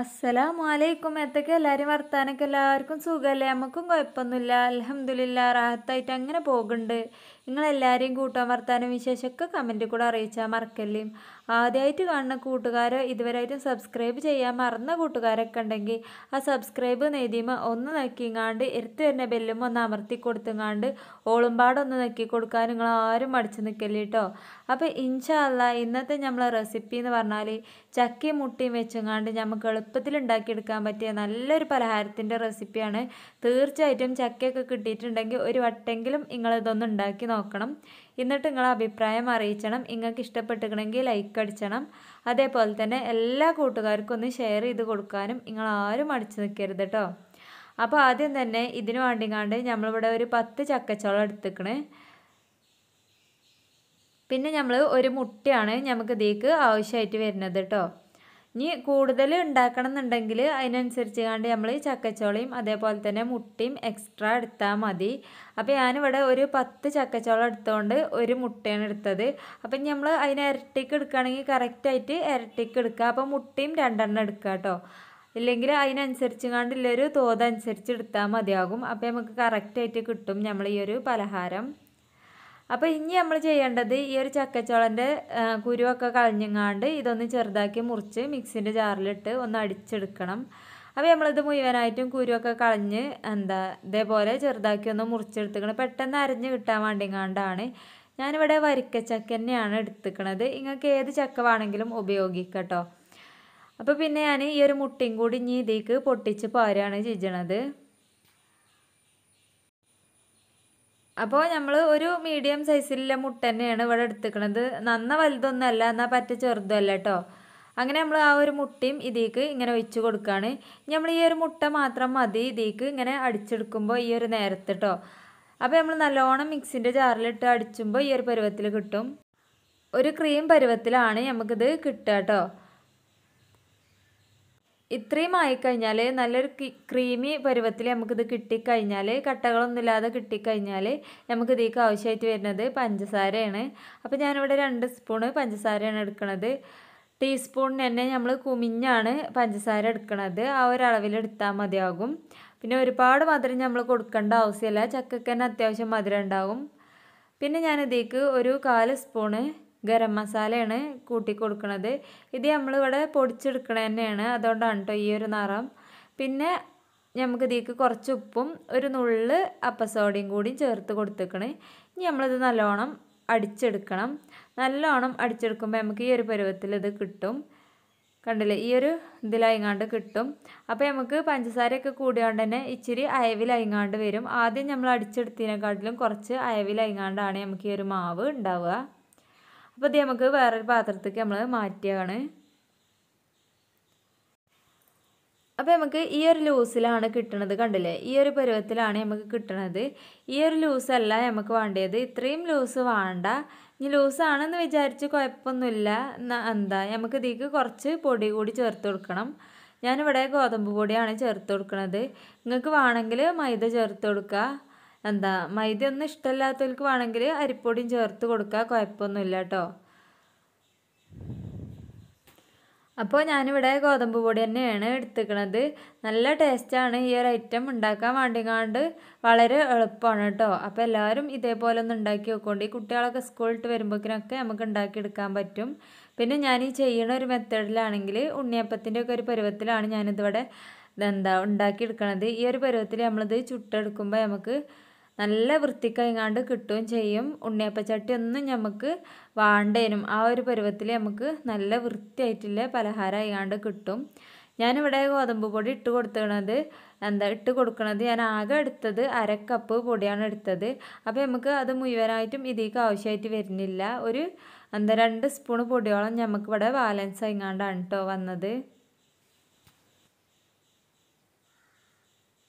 അസ്സലാമലൈക്കും എത്തൊക്കെ എല്ലാവരും വർത്താനൊക്കെ എല്ലാവർക്കും സുഖമല്ലേ നമുക്കും കുഴപ്പമൊന്നുമില്ല അലഹമുല്ല റാഹത്തായിട്ട് അങ്ങനെ പോകുന്നുണ്ട് നിങ്ങളെല്ലാവരെയും കൂട്ടാൻ വർത്താനം വിശേഷമൊക്കെ കമൻറ്റിൽ കൂടെ അറിയിച്ചാൽ മറക്കല്ലേ ആദ്യമായിട്ട് കാണുന്ന കൂട്ടുകാരോ ഇതുവരെയായിട്ടും സബ്സ്ക്രൈബ് ചെയ്യാൻ മറന്ന കൂട്ടുകാരൊക്കെ ഉണ്ടെങ്കിൽ ആ സബ്സ്ക്രൈബ് നെയ്തിമ ഒന്ന് നക്കിങ്ങാണ്ട് എടുത്തു വരുന്ന ബെല്ലും ഒന്ന് അമർത്തി കൊടുത്തുങ്ങാണ്ട് ഓളുംപാടൊന്ന് നക്കി കൊടുക്കാൻ നിങ്ങൾ ആരും മടിച്ചു നിൽക്കല്ലേ കേട്ടോ അപ്പോൾ ഇൻഷാല്ല ഇന്നത്തെ നമ്മളെ റെസിപ്പി എന്ന് പറഞ്ഞാൽ ചക്കയും മുട്ടിയും വെച്ചുങ്ങാണ്ട് നമുക്ക് എളുപ്പത്തിൽ ഉണ്ടാക്കിയെടുക്കാൻ പറ്റിയ നല്ലൊരു പലഹാരത്തിൻ്റെ റെസിപ്പിയാണ് തീർച്ചയായിട്ടും ചക്കയൊക്കെ കിട്ടിയിട്ടുണ്ടെങ്കിൽ ഒരു വട്ടെങ്കിലും നിങ്ങൾ ഉണ്ടാക്കി നോക്കാം നോക്കണം എന്നിട്ട് നിങ്ങൾ അഭിപ്രായം അറിയിക്കണം നിങ്ങൾക്ക് ഇഷ്ടപ്പെട്ടിക്കണമെങ്കിൽ ലൈക്ക് അടിച്ചണം അതേപോലെ തന്നെ എല്ലാ കൂട്ടുകാർക്കും ഒന്ന് ഷെയർ ചെയ്ത് കൊടുക്കാനും നിങ്ങൾ ആരും അടിച്ചു നിൽക്കരുത് കേട്ടോ അപ്പോൾ ആദ്യം തന്നെ ഇതിന് വേണ്ടിങ്ങാണ്ട് നമ്മളിവിടെ ഒരു പത്ത് ചക്കച്ചോളം എടുത്തിക്കണേ പിന്നെ നമ്മൾ ഒരു മുട്ടയാണ് നമുക്ക് ഇതേക്ക് ആവശ്യമായിട്ട് വരുന്നത് കേട്ടോ ഇനി കൂടുതൽ ഉണ്ടാക്കണം എന്നുണ്ടെങ്കിൽ അതിനനുസരിച്ച് കണ്ട് നമ്മൾ ചക്കച്ചോളയും അതേപോലെ തന്നെ മുട്ടയും എക്സ്ട്രാ എടുത്താൽ മതി അപ്പോൾ ഞാനിവിടെ ഒരു പത്ത് ചക്കച്ചോളം എടുത്തുകൊണ്ട് ഒരു മുട്ടയാണ് എടുത്തത് അപ്പം നമ്മൾ അതിന് ഇരട്ടിക്ക് എടുക്കുകയാണെങ്കിൽ കറക്റ്റായിട്ട് ഇരട്ടിക്ക് എടുക്കുക അപ്പോൾ മുട്ടയും രണ്ടെണ്ണം എടുക്കുക കേട്ടോ ഇല്ലെങ്കിൽ അതിനനുസരിച്ച് കണ്ടില്ലൊരു തോതനുസരിച്ച് എടുത്താൽ മതിയാകും അപ്പോൾ നമുക്ക് കറക്റ്റായിട്ട് കിട്ടും നമ്മൾ ഈ ഒരു പലഹാരം അപ്പോൾ ഇനി നമ്മൾ ചെയ്യേണ്ടത് ഈ ഒരു ചക്കച്ചോളൻ്റെ കുരുവൊക്കെ കളഞ്ഞങ്ങാണ്ട് ഇതൊന്ന് ചെറുതാക്കി മുറിച്ച് മിക്സിൻ്റെ ജാറിലിട്ട് ഒന്ന് അടിച്ചെടുക്കണം അപ്പോൾ നമ്മളിത് മുഴുവനായിട്ടും കുരുവൊക്കെ കളഞ്ഞ് എന്താ ഇതേപോലെ ചെറുതാക്കി ഒന്ന് മുറിച്ചെടുത്തുക്കണം പെട്ടെന്ന് അരഞ്ഞ് കിട്ടാൻ വേണ്ടിങ്ങാണ്ടാണ് ഞാനിവിടെ വരിക്കച്ചക്ക തന്നെയാണ് എടുത്തുക്കണത് നിങ്ങൾക്ക് ഏത് ചക്ക വേണമെങ്കിലും ഉപയോഗിക്കട്ടോ അപ്പോൾ പിന്നെ ഞാൻ ഈ ഒരു മുട്ടയും കൂടി ഇനി ഇതേക്ക് പൊട്ടിച്ച് പോരാണ് ചെയ്യണത് അപ്പോൾ നമ്മൾ ഒരു മീഡിയം സൈസിലുള്ള മുട്ട തന്നെയാണ് ഇവിടെ എടുത്തിരിക്കുന്നത് നന്ന അല്ല എന്നാൽ പറ്റ അല്ല കേട്ടോ അങ്ങനെ നമ്മൾ ആ ഒരു മുട്ടയും ഇതിലേക്ക് ഇങ്ങനെ ഒഴിച്ച് കൊടുക്കുകയാണ് നമ്മൾ ഈ ഒരു മുട്ട മാത്രം മതി ഇതിലേക്ക് ഇങ്ങനെ അടിച്ചെടുക്കുമ്പോൾ ഈ ഒരു നേരത്തെ കേട്ടോ അപ്പോൾ നമ്മൾ നല്ലോണം മിക്സിൻ്റെ ജാറിലിട്ട് അടിച്ചുമ്പോൾ ഈ ഒരു പരുവത്തിൽ കിട്ടും ഒരു ക്രീം പരുവത്തിലാണ് നമുക്കിത് കിട്ടുക കേട്ടോ ഇത്രയും ആയിക്കഴിഞ്ഞാൽ നല്ലൊരു ക്രീമി പരുവത്തിൽ നമുക്കിത് കിട്ടിക്കഴിഞ്ഞാൽ കട്ടകളൊന്നുമില്ലാതെ കിട്ടിക്കഴിഞ്ഞാൽ നമുക്ക് ഇതിലേക്ക് ആവശ്യമായിട്ട് വരുന്നത് പഞ്ചസാരയാണ് അപ്പോൾ ഞാനിവിടെ രണ്ട് സ്പൂണ് പഞ്ചസാരയാണ് എടുക്കുന്നത് ടീസ്പൂണിന് തന്നെ നമ്മൾ കുമിഞ്ഞാണ് പഞ്ചസാര എടുക്കുന്നത് ആ ഒരളവിൽ എടുത്താൽ മതിയാകും പിന്നെ ഒരുപാട് മധുരം നമ്മൾ കൊടുക്കേണ്ട ആവശ്യമില്ല ചക്കക്ക് തന്നെ അത്യാവശ്യം മധുരം ഉണ്ടാകും പിന്നെ ഞാൻ ഒരു കാല് സ്പൂണ് ഗരം മസാലയാണ് കൂട്ടി കൊടുക്കുന്നത് ഇത് നമ്മളിവിടെ പൊടിച്ചെടുക്കണ തന്നെയാണ് അതുകൊണ്ടാണ് കേട്ടോ ഈ ഒരു നിറം പിന്നെ നമുക്ക് ഇതിലേക്ക് കുറച്ച് ഉപ്പും ഒരു നുള്ള് അപ്പസോഡയും കൂടിയും ചേർത്ത് കൊടുത്തേക്കണ് ഇനി നമ്മളിത് നല്ലോണം അടിച്ചെടുക്കണം നല്ലോണം അടിച്ചെടുക്കുമ്പോൾ നമുക്ക് ഈ ഒരു പരുവത്തിൽ ഇത് കിട്ടും കണ്ടില്ലേ ഈ ഒരു ഇതിലയങ്ങാണ്ട് കിട്ടും അപ്പോൾ നമുക്ക് പഞ്ചസാരയൊക്കെ കൂടിയോണ്ട് തന്നെ ഇച്ചിരി അയവിലയങ്ങാണ്ട് വരും ആദ്യം നമ്മൾ അടിച്ചെടുത്തതിനെക്കാട്ടിലും കുറച്ച് അയവിലയങ്ങാണ്ടാണ് നമുക്ക് ഈ ഒരു മാവ് ഉണ്ടാവുക അപ്പോൾ ഇത് നമുക്ക് വേറൊരു പാത്രത്തേക്ക് നമ്മൾ മാറ്റുകയാണ് അപ്പോൾ നമുക്ക് ഈ ഒരു ലൂസിലാണ് കിട്ടണത് കണ്ടില്ലേ ഈ ഒരു പരുവത്തിലാണ് നമുക്ക് കിട്ടണത് ഈ ഒരു ലൂസല്ല നമുക്ക് വേണ്ടത് ഇത്രയും ലൂസ് വേണ്ട ഇനി ലൂസാണെന്ന് വിചാരിച്ച് കുഴപ്പമൊന്നുമില്ല എന്താ നമുക്ക് ഇതിക്ക് കുറച്ച് പൊടി കൂടി ചേർത്ത് കൊടുക്കണം ഞാനിവിടെ ഗോതമ്പ് പൊടിയാണ് ചേർത്ത് കൊടുക്കുന്നത് നിങ്ങൾക്ക് വേണമെങ്കിൽ മൈദ ചേർത്ത് കൊടുക്കുക എന്താ മൈദ ഒന്നും ഇഷ്ടമല്ലാത്തവർക്ക് വേണമെങ്കിൽ അരിപ്പൊടിയും ചേർത്ത് കൊടുക്കുക കുഴപ്പമൊന്നുമില്ല കേട്ടോ അപ്പോൾ ഞാനിവിടെ ഗോതമ്പ് പൊടി തന്നെയാണ് എടുത്തിക്കണത് നല്ല ടേസ്റ്റാണ് ഈ ഒരു ഐറ്റം ഉണ്ടാക്കാൻ വേണ്ടിങ്ങാണ്ട് വളരെ എളുപ്പമാണ് കേട്ടോ അപ്പോൾ എല്ലാവരും ഇതേപോലെ ഒന്ന് ഉണ്ടാക്കി നോക്കൊണ്ട് ഈ കുട്ടികളൊക്കെ സ്കൂളിട്ട് വരുമ്പോഴേക്കിനൊക്കെ നമുക്ക് ഉണ്ടാക്കിയെടുക്കാൻ പറ്റും പിന്നെ ഞാൻ ഈ ചെയ്യുന്ന ഒരു മെത്തേഡിലാണെങ്കിൽ ഉണ്ണിയപ്പത്തിൻ്റെ ഒക്കെ ഒരു പരുവത്തിലാണ് ഞാനിതിവിടെ എന്താ ഉണ്ടാക്കിയെടുക്കണത് ഈ ഒരു പരുവത്തിൽ നമ്മളിത് ചുട്ടെടുക്കുമ്പോൾ നമുക്ക് നല്ല വൃത്തിക്കയങ്ങാണ്ട് കിട്ടുകയും ചെയ്യും ഉണ്ണിയപ്പച്ചട്ടി ഒന്നും നമുക്ക് വാണ്ടേനും ആ ഒരു പരുവത്തിൽ നമുക്ക് നല്ല വൃത്തിയായിട്ടുള്ള പലഹാരം അയങ്ങാണ്ട് കിട്ടും ഞാനിവിടെ ഗോതമ്പ് പൊടി ഇട്ട് കൊടുത്തത് എന്താ ഇട്ട് കൊടുക്കണത് ഞാൻ ആകെ എടുത്തത് അരക്കപ്പ് പൊടിയാണ് എടുത്തത് അപ്പോൾ നമുക്ക് അത് മുഴുവനായിട്ടും ഇതിലേക്ക് ആവശ്യമായിട്ട് വരുന്നില്ല ഒരു എന്താ രണ്ട് സ്പൂണ് പൊടിയോളം നമുക്കിവിടെ ബാലൻസ് അയങ്ങാണ്ടാണ് കേട്ടോ വന്നത്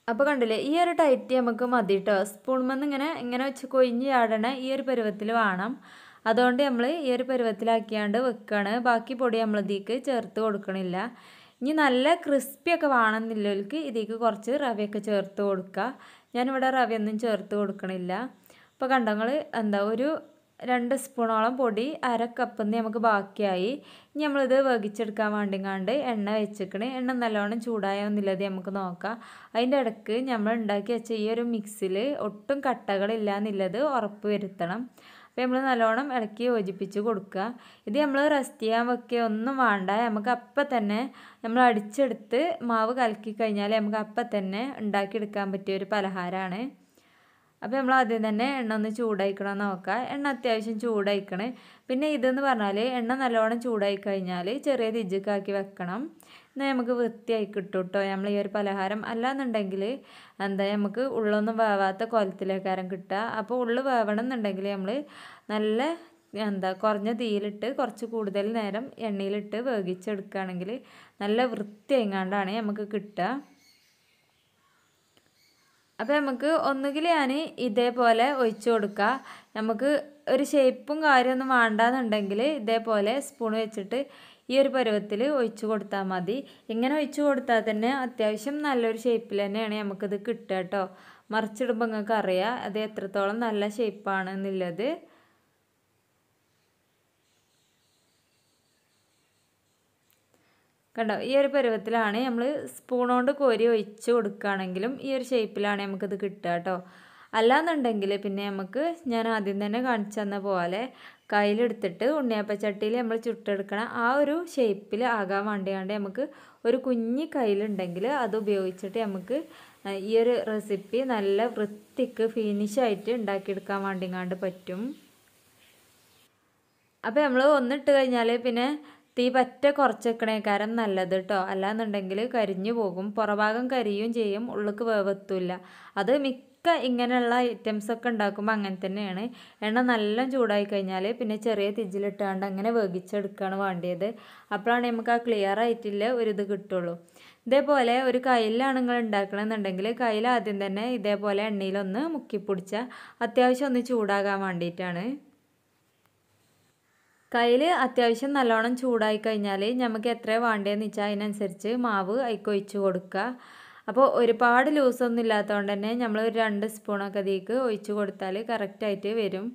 അപ്പോൾ കണ്ടില്ലേ ഈ ഒരു ടൈറ്റ് നമുക്ക് മതി കേട്ടോ സ്പൂൺമെന്ന് ഇങ്ങനെ ഇങ്ങനെ വെച്ച് കൊയിഞ്ഞ് ചാടണ ഈ ഒരു പരുവത്തിൽ വേണം അതുകൊണ്ട് നമ്മൾ ഈ ഒരു പരുവത്തിലാക്കിയാണ്ട് വെക്കുകയാണ് ബാക്കി പൊടി നമ്മളതിക്ക് ചേർത്ത് കൊടുക്കണില്ല ഇനി നല്ല ഒക്കെ വേണമെന്നില്ലവർക്ക് ഇതിലേക്ക് കുറച്ച് റവയൊക്കെ ചേർത്ത് കൊടുക്കുക ഞാനിവിടെ റവയൊന്നും ചേർത്ത് കൊടുക്കണില്ല അപ്പോൾ കണ്ടങ്ങൾ എന്താ ഒരു രണ്ട് സ്പൂണോളം പൊടി അര കപ്പ് നമുക്ക് ബാക്കിയായി ഇനി നമ്മളിത് വേണ്ടി കാണ്ട് എണ്ണ വെച്ചിക്കണ് എണ്ണ നല്ലോണം ചൂടായ ഒന്നില്ലത് നമുക്ക് നോക്കാം അതിൻ്റെ ഇടയ്ക്ക് നമ്മൾ ഉണ്ടാക്കി വെച്ച ഈ ഒരു മിക്സിൽ ഒട്ടും കട്ടകളില്ല എന്നുള്ളത് ഉറപ്പ് വരുത്തണം അപ്പോൾ നമ്മൾ നല്ലോണം ഇളക്കി യോജിപ്പിച്ച് കൊടുക്കുക ഇത് നമ്മൾ റെസ്റ്റ് ചെയ്യാൻ വെക്കുക ഒന്നും വേണ്ട നമുക്ക് അപ്പം തന്നെ നമ്മൾ അടിച്ചെടുത്ത് മാവ് കലക്കി കഴിഞ്ഞാൽ നമുക്ക് അപ്പം തന്നെ ഉണ്ടാക്കിയെടുക്കാൻ പറ്റിയ ഒരു പലഹാരമാണ് അപ്പോൾ നമ്മൾ ആദ്യം തന്നെ എണ്ണ ഒന്ന് ചൂടായിക്കണം നോക്കുക എണ്ണ അത്യാവശ്യം ചൂടായിക്കണേ പിന്നെ ഇതെന്ന് പറഞ്ഞാൽ എണ്ണ നല്ലോണം ചൂടായി കഴിഞ്ഞാൽ ചെറിയ തിജുക്കാക്കി വെക്കണം എന്നാൽ നമുക്ക് വൃത്തിയായി കിട്ടും കേട്ടോ നമ്മൾ ഈ ഒരു പലഹാരം അല്ലാന്നുണ്ടെങ്കിൽ എന്താ നമുക്ക് ഉള്ളൊന്നും വേവാത്ത കൊലത്തിലേക്കാരം കിട്ടുക അപ്പോൾ ഉള്ളു വേവണം എന്നുണ്ടെങ്കിൽ നമ്മൾ നല്ല എന്താ കുറഞ്ഞ തീയിലിട്ട് കുറച്ച് കൂടുതൽ നേരം എണ്ണയിലിട്ട് വേവിച്ചെടുക്കുകയാണെങ്കിൽ നല്ല വൃത്തിയെങ്ങാണ്ടാണ് നമുക്ക് കിട്ടുക അപ്പോൾ നമുക്ക് ഒന്നുകിൽ ഞാൻ ഇതേപോലെ ഒഴിച്ചു കൊടുക്കുക നമുക്ക് ഒരു ഷേപ്പും കാര്യമൊന്നും വേണ്ടാന്നുണ്ടെങ്കിൽ ഇതേപോലെ സ്പൂൺ വെച്ചിട്ട് ഈ ഒരു പരുവത്തിൽ ഒഴിച്ചു കൊടുത്താൽ മതി ഇങ്ങനെ ഒഴിച്ചു കൊടുത്താൽ തന്നെ അത്യാവശ്യം നല്ലൊരു ഷേപ്പിൽ തന്നെയാണ് നമുക്കിത് കിട്ടുക കേട്ടോ മറിച്ചിടുമ്പോൾ നിങ്ങൾക്ക് അറിയാം അത് എത്രത്തോളം നല്ല ഷേപ്പാണെന്നുള്ളത് കണ്ടോ ഈ ഒരു പരുവത്തിലാണ് നമ്മൾ സ്പൂൺ കൊണ്ട് കോരി ഒഴിച്ച് കൊടുക്കുകയാണെങ്കിലും ഈ ഒരു ഷേപ്പിലാണ് നമുക്കിത് കിട്ടുക കേട്ടോ അല്ലാന്നുണ്ടെങ്കിൽ പിന്നെ നമുക്ക് ഞാൻ ആദ്യം തന്നെ കാണിച്ചു തന്ന പോലെ കയ്യിലെടുത്തിട്ട് ഉണ്ണിയപ്പച്ചട്ടിയിൽ നമ്മൾ ചുട്ടെടുക്കണം ആ ഒരു ഷേപ്പിൽ ആകാൻ വേണ്ടിയാണ്ട് നമുക്ക് ഒരു കുഞ്ഞി കയ്യിലുണ്ടെങ്കിൽ അത് ഉപയോഗിച്ചിട്ട് നമുക്ക് ഈ ഒരു റെസിപ്പി നല്ല വൃത്തിക്ക് ഫിനിഷായിട്ട് ഉണ്ടാക്കിയെടുക്കാൻ വേണ്ടിങ്ങാണ്ട് പറ്റും അപ്പോൾ നമ്മൾ ഒന്നിട്ട് കഴിഞ്ഞാൽ പിന്നെ തീ പറ്റ കുറച്ചേക്കണേക്കാരം നല്ലത് കേട്ടോ അല്ലാന്നുണ്ടെങ്കിൽ കരിഞ്ഞു പോകും പുറഭാഗം കരിയും ചെയ്യും ഉള്ളിക്ക് വേവത്തില്ല അത് മിക്ക ഇങ്ങനെയുള്ള ഐറ്റംസൊക്കെ ഉണ്ടാക്കുമ്പോൾ അങ്ങനെ തന്നെയാണ് എണ്ണ നല്ല ചൂടായി കഴിഞ്ഞാൽ പിന്നെ ചെറിയ തിജിലിട്ടാണ്ട് അങ്ങനെ വേവിച്ചെടുക്കുകയാണ് വേണ്ടിയത് അപ്പോഴാണ് നമുക്ക് ആ ക്ലിയർ ആയിട്ടില്ല ഒരു ഇത് കിട്ടുള്ളൂ ഇതേപോലെ ഒരു കയ്യിലാണ് നിങ്ങൾ ഉണ്ടാക്കണമെന്നുണ്ടെങ്കിൽ കയ്യിൽ ആദ്യം തന്നെ ഇതേപോലെ എണ്ണയിലൊന്ന് മുക്കിപ്പിടിച്ച അത്യാവശ്യം ഒന്ന് ചൂടാകാൻ വേണ്ടിയിട്ടാണ് കയ്യിൽ അത്യാവശ്യം നല്ലോണം ചൂടായി കഴിഞ്ഞാൽ നമുക്ക് എത്ര വേണ്ടതെന്ന് വെച്ചാൽ അതിനനുസരിച്ച് മാവ് അയക്കൊഴിച്ച് കൊടുക്കുക അപ്പോൾ ഒരുപാട് ലൂസൊന്നും ഇല്ലാത്തതുകൊണ്ട് തന്നെ നമ്മൾ ഒരു രണ്ട് സ്പൂണൊക്കെ ഇതിലേക്ക് ഒഴിച്ച് കൊടുത്താൽ കറക്റ്റായിട്ട് വരും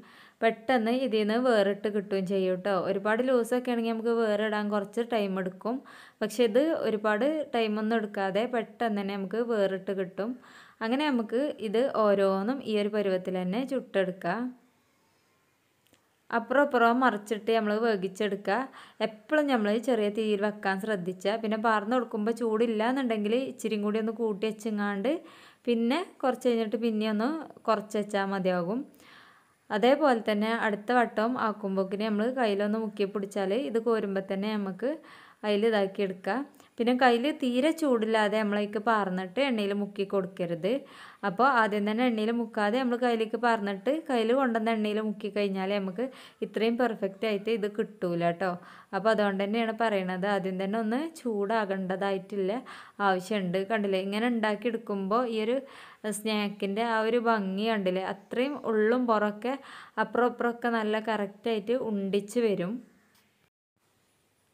പെട്ടെന്ന് ഇതിൽ നിന്ന് വേറിട്ട് കിട്ടുകയും ചെയ്യും കേട്ടോ ഒരുപാട് ലൂസൊക്കെ ആണെങ്കിൽ നമുക്ക് വേറെ ഇടാൻ കുറച്ച് ടൈം എടുക്കും പക്ഷെ ഇത് ഒരുപാട് ടൈമൊന്നും എടുക്കാതെ പെട്ടെന്ന് തന്നെ നമുക്ക് വേറിട്ട് കിട്ടും അങ്ങനെ നമുക്ക് ഇത് ഓരോന്നും ഈ ഒരു പരുവത്തിൽ തന്നെ ചുട്ടെടുക്കാം അപ്പുറം അപ്പുറം മറിച്ചിട്ട് നമ്മൾ വേവിച്ചെടുക്കുക എപ്പോഴും നമ്മൾ ചെറിയ തീയിൽ വെക്കാൻ ശ്രദ്ധിക്കുക പിന്നെ പറന്ന് കൊടുക്കുമ്പോൾ ചൂടില്ല എന്നുണ്ടെങ്കിൽ ഇച്ചിരി കൂടി ഒന്ന് കൂട്ടി വെച്ചെങ്ങാണ്ട് പിന്നെ കുറച്ച് കഴിഞ്ഞിട്ട് പിന്നെ ഒന്ന് കുറച്ച് വെച്ചാൽ മതിയാകും അതേപോലെ തന്നെ അടുത്ത വട്ടം ആക്കുമ്പോക്കിന് നമ്മൾ കയ്യിലൊന്ന് മുക്കി പിടിച്ചാൽ ഇത് കോരുമ്പോൾ തന്നെ നമുക്ക് അതിൽ ഇതാക്കി എടുക്കാം പിന്നെ കയ്യിൽ തീരെ ചൂടില്ലാതെ നമ്മളേക്ക് പാർന്നിട്ട് എണ്ണയിൽ മുക്കി കൊടുക്കരുത് അപ്പോൾ ആദ്യം തന്നെ എണ്ണയിൽ മുക്കാതെ നമ്മൾ കയ്യിലേക്ക് പാർന്നിട്ട് കയ്യിൽ കൊണ്ടുവന്ന എണ്ണയിൽ മുക്കി കഴിഞ്ഞാൽ നമുക്ക് ഇത്രയും പെർഫെക്റ്റ് ആയിട്ട് ഇത് കിട്ടൂല കേട്ടോ അപ്പോൾ അതുകൊണ്ട് തന്നെയാണ് പറയണത് ആദ്യം തന്നെ ഒന്ന് ചൂടാകേണ്ടതായിട്ടില്ല ആവശ്യമുണ്ട് കണ്ടില്ലേ ഇങ്ങനെ ഉണ്ടാക്കിയെടുക്കുമ്പോൾ ഈ ഒരു സ്നാക്കിൻ്റെ ആ ഒരു ഭംഗി കണ്ടില്ലേ അത്രയും ഉള്ളും പുറമൊക്കെ അപ്പുറം അപ്പുറമൊക്കെ നല്ല കറക്റ്റായിട്ട് ഉണ്ടിച്ച് വരും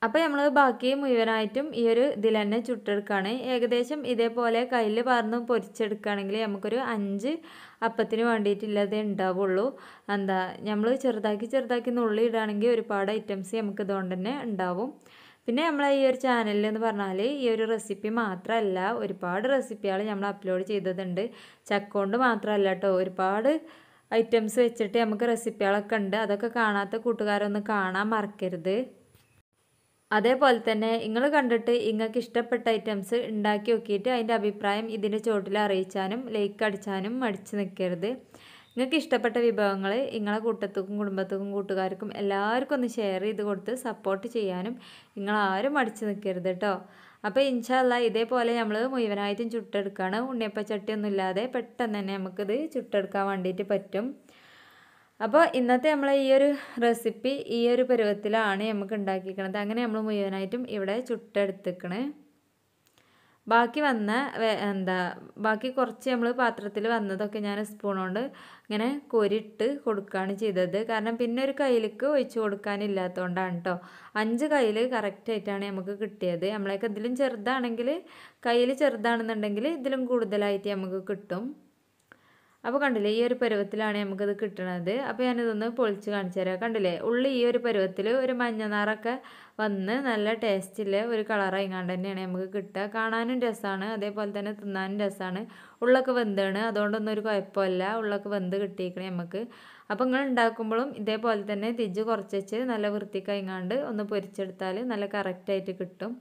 അപ്പോൾ നമ്മൾ ബാക്കി മുഴുവനായിട്ടും ഈ ഒരു ഇതിൽ തന്നെ ചുട്ടെടുക്കുകയാണ് ഏകദേശം ഇതേപോലെ കയ്യിൽ പറഞ്ഞ് പൊരിച്ചെടുക്കുകയാണെങ്കിൽ നമുക്കൊരു അഞ്ച് അപ്പത്തിന് വേണ്ടിയിട്ടില്ലാതെ ഉണ്ടാവുള്ളൂ എന്താ നമ്മൾ ചെറുതാക്കി ചെറുതാക്കി നുള്ളി ഇടുകയാണെങ്കിൽ ഒരുപാട് ഐറ്റംസ് നമുക്ക് ഇതുകൊണ്ട് തന്നെ ഉണ്ടാവും പിന്നെ നമ്മളെ ഈ ഒരു ചാനലിൽ എന്ന് പറഞ്ഞാൽ ഈ ഒരു റെസിപ്പി മാത്രമല്ല ഒരുപാട് റെസിപ്പികൾ നമ്മൾ അപ്ലോഡ് ചെയ്തതുണ്ട് ചക്കോണ്ട് മാത്രമല്ല കേട്ടോ ഒരുപാട് ഐറ്റംസ് വെച്ചിട്ട് നമുക്ക് റെസിപ്പികളൊക്കെ ഉണ്ട് അതൊക്കെ കാണാത്ത കൂട്ടുകാരൊന്നും കാണാൻ മറക്കരുത് അതേപോലെ തന്നെ നിങ്ങൾ കണ്ടിട്ട് നിങ്ങൾക്ക് ഇഷ്ടപ്പെട്ട ഐറ്റംസ് ഉണ്ടാക്കി നോക്കിയിട്ട് അതിൻ്റെ അഭിപ്രായം ഇതിൻ്റെ ചോട്ടിൽ അറിയിച്ചാനും ലൈക്ക് അടിച്ചാനും മടിച്ച് നിൽക്കരുത് നിങ്ങൾക്ക് ഇഷ്ടപ്പെട്ട വിഭവങ്ങൾ നിങ്ങളെ കൂട്ടത്തുക്കും കുടുംബത്തുക്കും കൂട്ടുകാർക്കും എല്ലാവർക്കും ഒന്ന് ഷെയർ ചെയ്ത് കൊടുത്ത് സപ്പോർട്ട് ചെയ്യാനും നിങ്ങളാരും മടിച്ച് നിൽക്കരുത് കേട്ടോ അപ്പോൾ ഇൻഷാല്ല ഇതേപോലെ നമ്മൾ മുഴുവനായിട്ടും ചുട്ടെടുക്കുകയാണ് ഉണ്ണിയപ്പച്ചട്ടിയൊന്നും ഇല്ലാതെ പെട്ടെന്ന് തന്നെ നമുക്കിത് ചുട്ടെടുക്കാൻ വേണ്ടിയിട്ട് പറ്റും അപ്പോൾ ഇന്നത്തെ നമ്മൾ ഈ ഒരു റെസിപ്പി ഈ ഒരു പരുവത്തിലാണ് നമുക്ക് ഉണ്ടാക്കിക്കണത് അങ്ങനെ നമ്മൾ മുഴുവനായിട്ടും ഇവിടെ ചുട്ടെടുത്തിക്കണ് ബാക്കി വന്ന എന്താ ബാക്കി കുറച്ച് നമ്മൾ പാത്രത്തിൽ വന്നതൊക്കെ ഞാൻ സ്പൂൺ കൊണ്ട് ഇങ്ങനെ കൊരിട്ട് കൊടുക്കുകയാണ് ചെയ്തത് കാരണം പിന്നെ ഒരു കയ്യിലേക്ക് ഒഴിച്ചു കൊടുക്കാനില്ലാത്തതുകൊണ്ടാണ് കേട്ടോ അഞ്ച് കയ്യിൽ കറക്റ്റായിട്ടാണ് നമുക്ക് കിട്ടിയത് നമ്മളെയൊക്കെ ഇതിലും ചെറുതാണെങ്കിൽ കയ്യിൽ ചെറുതാണെന്നുണ്ടെങ്കിൽ ഇതിലും കൂടുതലായിട്ട് നമുക്ക് കിട്ടും അപ്പോൾ കണ്ടില്ലേ ഈ ഒരു പരുവത്തിലാണ് നമുക്കത് കിട്ടണത് അപ്പോൾ ഞാനിതൊന്ന് പൊളിച്ച് കാണിച്ചു തരാം കണ്ടില്ലേ ഉള്ളി ഈ ഒരു പരുവത്തിൽ ഒരു മഞ്ഞ വന്ന് നല്ല ടേസ്റ്റില് ഒരു കളറായി കണ്ട് തന്നെയാണ് നമുക്ക് കിട്ടുക കാണാനും രസമാണ് അതേപോലെ തന്നെ തിന്നാനും രസമാണ് ഉള്ളൊക്കെ വെന്താണ് അതുകൊണ്ടൊന്നും ഒരു കുഴപ്പമില്ല ഉള്ളൊക്കെ വെന്ത് കിട്ടിയിരിക്കണം നമുക്ക് അപ്പോൾ നിങ്ങൾ ഉണ്ടാക്കുമ്പോഴും ഇതേപോലെ തന്നെ തിജ് കുറച്ച് വെച്ച് നല്ല വൃത്തിക്കായി കണ്ട് ഒന്ന് പൊരിച്ചെടുത്താൽ നല്ല കറക്റ്റായിട്ട് കിട്ടും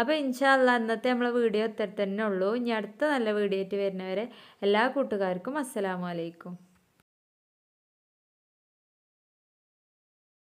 അപ്പോൾ ഇൻഷാല്ല ഇന്നത്തെ നമ്മളെ വീഡിയോ ഇത്ര തന്നെ ഉള്ളൂ ഇനി അടുത്ത നല്ല വീഡിയോ ആയിട്ട് വരുന്നവരെ എല്ലാ കൂട്ടുകാർക്കും അസ്സലാമലൈക്കും